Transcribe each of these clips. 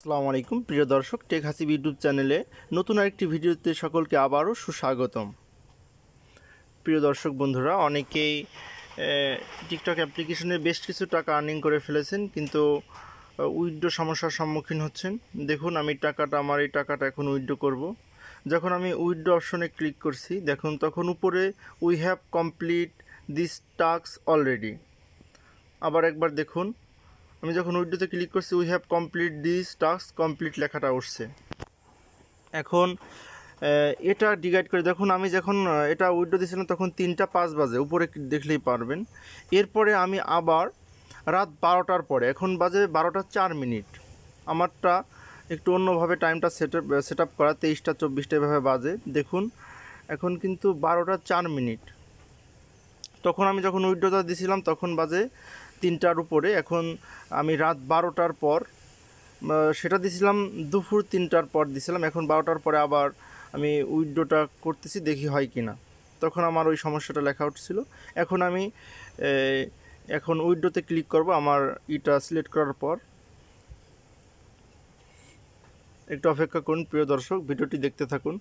আসসালামু আলাইকুম প্রিয় দর্শক টেক হাসিব ইউটিউব চ্যানেলে নতুন আরেকটি ভিডিওতে সকলকে আবারও সুস্বাগতম প্রিয় দর্শক বন্ধুরা অনেকেই টিকটক অ্যাপ্লিকেশনে বেশ কিছু টাকা আর্নিং করে ফেলেছেন কিন্তু উইড্রো সমস্যার সম্মুখীন হচ্ছেন দেখুন আমি টাকাটা আমার এই টাকাটা এখন উইড্রো করব। যখন আমি উইড্রো অপশনে ক্লিক করছি দেখুন তখন উপরে we have complete this task already আবার একবার দেখুন আমি যখন উইডোতে ক্লিক করছি we have complete this task complete লেখাটা উঠছে এখন এটা ডিগাইড করে দেখুন আমি যখন এটা উইডো দিয়েছিলাম তখন তিনটা পাঁচ বাজে উপরে দেখলেই পারবেন এরপরে আমি আবার রাত বারোটার পরে এখন বাজে বারোটা চার মিনিট আমারটা একটু অন্যভাবে টাইমটা সেট সেট আপ করা তেইশটা চব্বিশটা এভাবে বাজে দেখুন এখন কিন্তু বারোটা চার মিনিট তখন আমি যখন উইডোটা দিছিলাম তখন বাজে তিনটার উপরে এখন আমি রাত বারোটার পর সেটা দিছিলাম দুপুর তিনটার পর দিছিলাম এখন বারোটার পরে আবার আমি উইডোটা করতেছি দেখি হয় কি না তখন আমার ওই সমস্যাটা লেখা উঠছিল এখন আমি এখন উইডোতে ক্লিক করব আমার ইটা সিলেক্ট করার পর একটু অপেক্ষা করুন প্রিয় দর্শক ভিডিওটি দেখতে থাকুন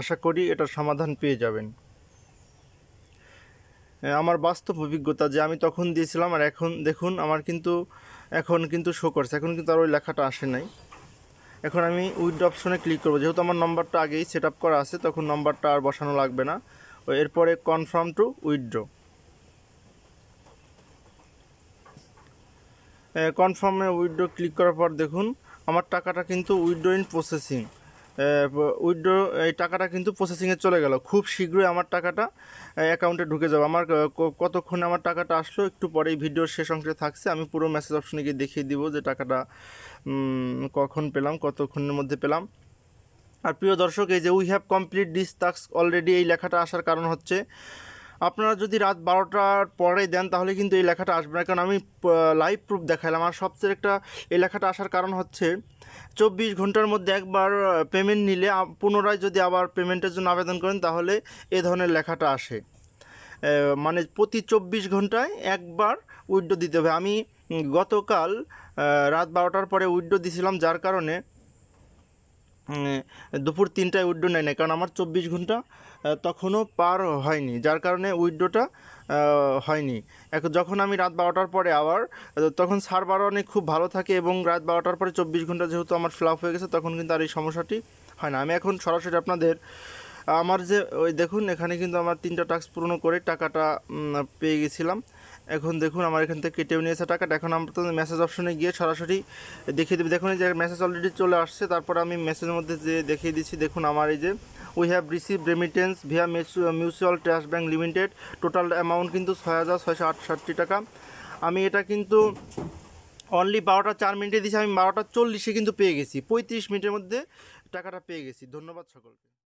আশা করি এটার সমাধান পেয়ে যাবেন আমার বাস্তব অভিজ্ঞতা যে আমি তখন দিয়েছিলাম আর এখন দেখুন আমার কিন্তু এখন কিন্তু শো করছে এখন কিন্তু আর ওই লেখাটা আসে নাই এখন আমি উইড অপশনে ক্লিক করবো যেহেতু আমার নম্বরটা আগেই সেট করা আছে তখন নম্বরটা আর বসানো লাগবে না এরপরে কনফার্ম টু উইথড্র কনফার্মে উইড্রো ক্লিক করার পর দেখুন আমার টাকাটা কিন্তু উইড্রো ইন প্রসেসিং উইথড্র এই টাকাটা কিন্তু প্রসেসিংয়ে চলে গেল খুব শীঘ্রই আমার টাকাটা অ্যাকাউন্টে ঢুকে যাবে আমার কতক্ষণ আমার টাকাটা আসলো একটু পরে এই ভিডিওর শেষ অংশে থাকছে আমি পুরো মেসেজ অপশনে গিয়ে দেখিয়ে দিব যে টাকাটা কখন পেলাম কতক্ষণের মধ্যে পেলাম আর প্রিয় দর্শক এই যে we have complete this task already এই লেখাটা আসার কারণ হচ্ছে আপনারা যদি রাত বারোটার পরে দেন তাহলে কিন্তু এই লেখাটা আসবে না কারণ আমি লাইভ প্রুফ দেখালাম আর সবচেয়ে একটা এই লেখাটা আসার কারণ হচ্ছে চব্বিশ ঘন্টার মধ্যে একবার পেমেন্ট নিলে পুনরায় যদি আবার পেমেন্টের জন্য আবেদন করেন তাহলে এ ধরনের লেখাটা আসে মানে প্রতি চব্বিশ ঘন্টায় একবার উইড্রো দিতে হবে আমি গতকাল রাত বারোটার পরে উইড্রো দিছিলাম যার কারণে মানে দুপুর তিনটায় উইড্রো নেয় না কারণ আমার চব্বিশ ঘন্টা তখনও পার হয়নি যার কারণে উইড্রোটা হয়নি এখন যখন আমি রাত বারোটার পরে আবার তখন সার অনেক খুব ভালো থাকে এবং রাত বারোটার পরে চব্বিশ ঘন্টা যেহেতু আমার ফ্লাপ হয়ে গেছে তখন কিন্তু আর এই সমস্যাটি হয় না আমি এখন সরাসরি আপনাদের আমার যে ওই দেখুন এখানে কিন্তু আমার তিনটা টাস্ক পূর্ণ করে টাকাটা পেয়ে গেছিলাম এখন দেখুন আমার এখান থেকে কেটেও নিয়েছে টাকাটা এখন আমরা তো মেসেজ অপশনে গিয়ে সরাসরি দেখিয়ে দেবে দেখুন যে মেসেজ অলরেডি চলে আসছে তারপর আমি মেসেজের মধ্যে যে দেখিয়ে দিচ্ছি দেখুন আমার এই যে we have receive remittance via mutual trust bank limited total amount কিন্তু ছয় হাজার ছয়শো টাকা আমি এটা কিন্তু অনলি বারোটা চার মিনিটে দিয়েছি আমি বারোটা চল্লিশে কিন্তু পেয়ে গেছি পঁয়ত্রিশ মিনিটের মধ্যে টাকাটা পেয়ে গেছি ধন্যবাদ সকলকে